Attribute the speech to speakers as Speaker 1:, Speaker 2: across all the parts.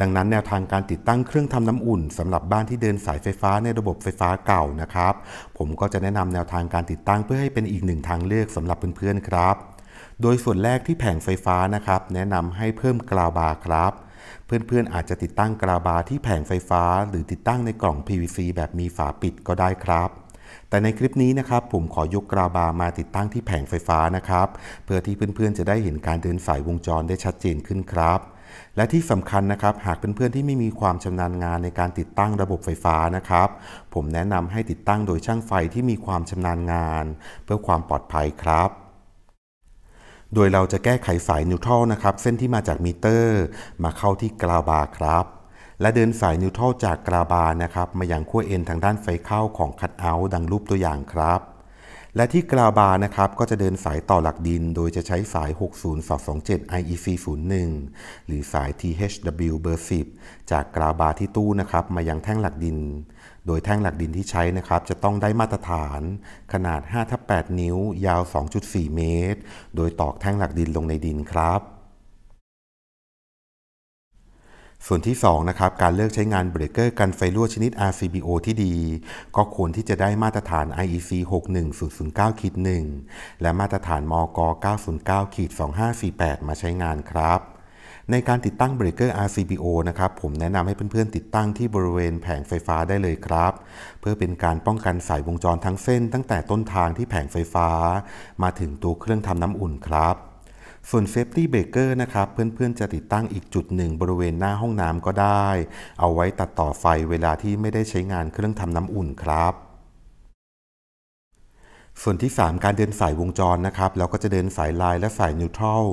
Speaker 1: ดังนั้น แนวทางการติดตั้งเครื่องทำน้ำอุ่น สำหรับบ้านที่เดินสายไฟฟ้าในระบบไฟฟ้าเก่านะครับ ผมก็จะแนะนำแนวทางการติดตั้งเพื่อให้เป็นอีกหนึ่งทางเลือกสำหรับเพื่อนๆครับ โดยส่วนแรกที่แผงไฟฟ้านะครับแนะนำให้เพิ่มกราวบาร์ครับ เพื่อนๆอาจจะติดตั้งกราวบาร์ที่แผงไฟฟ้าหรือติดตั้งในกล่อง PVC แบบมีฝาปิดก็ได้ครับ แต่ในคลิปนี้นะครับผมขอยกกราบามาติดตั้งที่แผงไฟฟ้านะครับเพื่อที่เพื่อนๆจะได้เห็นการเดินสายวงจรได้ชัดเจนขึ้นครับและที่สำคัญนะครับ หากเเพื่อนๆที่ไม่มีความชำนาญงานในการติดตั้งระบบไฟฟ้านะครับ ผมแนะนำให้ติดตั้งโดยช่างไฟที่มีความชำนาญงาน เพื่อความปลอดภัยครับ โดยเราจะแก้ไขสายนิวทรัลนะครับ เส้นที่มาจากมิเตอร์ มาเข้าที่กราวบาร์ครับ และเดินสายนิวทรัลจากกราวบาร์นะครับ มาอย่างขั้วเอ็นทางด้านไฟเข้าของคัตเอาท์ดังรูปตัวอย่างครับและที่กราบานะครับก็จะเดินสายต่อหลักดิน โดยจะใช้สาย 60227 IEC 01หรือสาย THW เบอร์ 10 จากกราบาที่ตู้นะครับมายังแท่งหลักดิน โดยแท่งหลักดินที่ใช้นะครับ จะต้องได้มาตรฐาน ขนาด 5 8 นิ้ว ยาว 2.4 เมตร โดยตอกแท่งหลักดินลงในดินครับส่วนที่2นะครับการเลือกใช้งานเบรกเกอร์กันไฟรั่วชนิด RCBO ที่ดี ก็ควรที่จะได้มาตรฐาน IEC 61009-1 และมาตรฐานมก909-2548 มาใช้งานครับ ในการติดตั้งเบรกเกอร์ RCBO นะครับผมแนะนำให้เพื่อนๆติดตั้งที่บริเวณแผงไฟฟ้าได้เลยครับ เพื่อเป็นการป้องกันสายวงจรทั้งเส้นตั้งแต่ต้นทางที่แผงไฟฟ้า มาถึงตัวเครื่องทำน้ำอุ่นครับส่วน Safety b r เ a k e r นะครับ เพื่อนๆจะติดตั้งอีกจุดหนึ่งบริเวณหน้าห้องน้ำก็ได้ เอาไว้ตัดต่อไฟเวลาที่ไม่ได้ใช้งานเครื่องทำน้ำอุ่นครับ ส่วนที่ 3 การเดินสายวงจรนะครับ เราก็จะเดินสายไลน์และสายนิวทรัล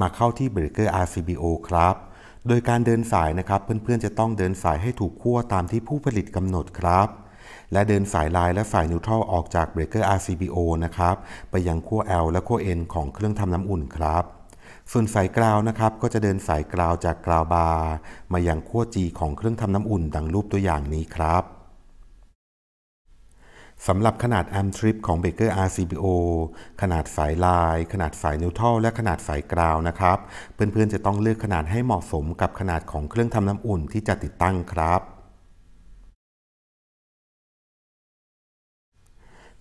Speaker 1: มาเข้าที่เบรกเกอร์ RCBO ครับ โดยการเดินสายนะครับ เพื่อนๆจะต้องเดินสายให้ถูกขั้วตามที่ผู้ผลิตกำหนดครับ และเดินสายไลน์และสายนิวทรัลออกจากเบรกเกอร์ RCBO นะครับ ไปยังขั้ว L และขั้ว N ของเครื่องทำน้ำอุ่นครับส่วนสายกราวนะครับก็จะเดินสายกราวจากกราวบาร์มายังขั้วจีของเครื่องทำน้ำอุ่นดังรูปตัวอย่างนี้ครับสำหรับขนาดแอมทริปของเบเกอร์ RCBO ขนาดสายลาย ขนาดสายนิวทัลและขนาดสายกราวนะครับเพื่อนๆ จะต้องเลือกขนาดให้เหมาะสมกับขนาดของเครื่องทำน้ำอุ่นที่จะติดตั้งครับ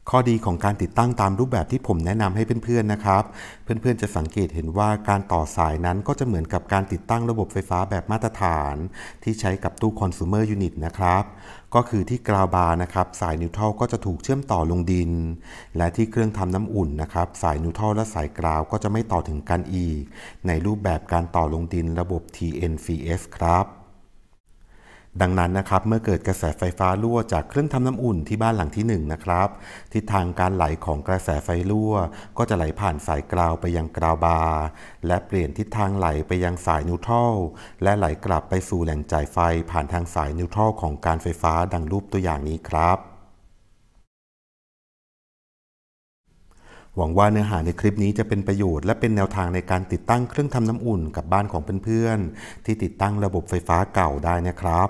Speaker 1: ข้อดีของการติดตั้งตามรูปแบบที่ผมแนะนำให้เพื่อนๆนะครับ เพื่อนๆ จะสังเกตเห็นว่า การต่อสายนั้นก็จะเหมือนกับการติดตั้งระบบไฟฟ้าแบบมาตรฐาน ที่ใช้กับตู้คอน sumer unit นะครับ ก็คือที่กราวบาร์นะครับสายนิวทัลก็จะถูกเชื่อมต่อลงดิน และที่เครื่องทำน้ำอุ่นนะครับ สายนิวทัลและสายกราวก็จะไม่ต่อถึงกันอีกในรูปแบบการต่อลงดินระบบ t n f s ครับดังนั้นนะครับเมื่อเกิดกระแสไฟฟ้ารั่วจากเครื่องทำน้ำอุ่นที่บ้านหลังที่1นนะครับทิศทางการไหลของกระแสไฟรั่ว ก็จะไหลผ่านสายกราวไปยังกราวบาร์และเปลี่ยนทิศทางไหลไปยังสายนิวทรัลและไหลกลับไปสู่แหล่งจ่ายไฟผ่านทางสายนิวทรัลของการไฟฟ้าดังรูปตัวอย่างนี้ครับ หวังว่าเนื้อหาในคลิปนี้จะเป็นประโยชน์และเป็นแนวทางในการติดตั้งเครื่องทำน้ำอุ่นกับบ้านของเพื่อนๆที่ติดตั้งระบบไฟฟ้าเก่าได้นะครับ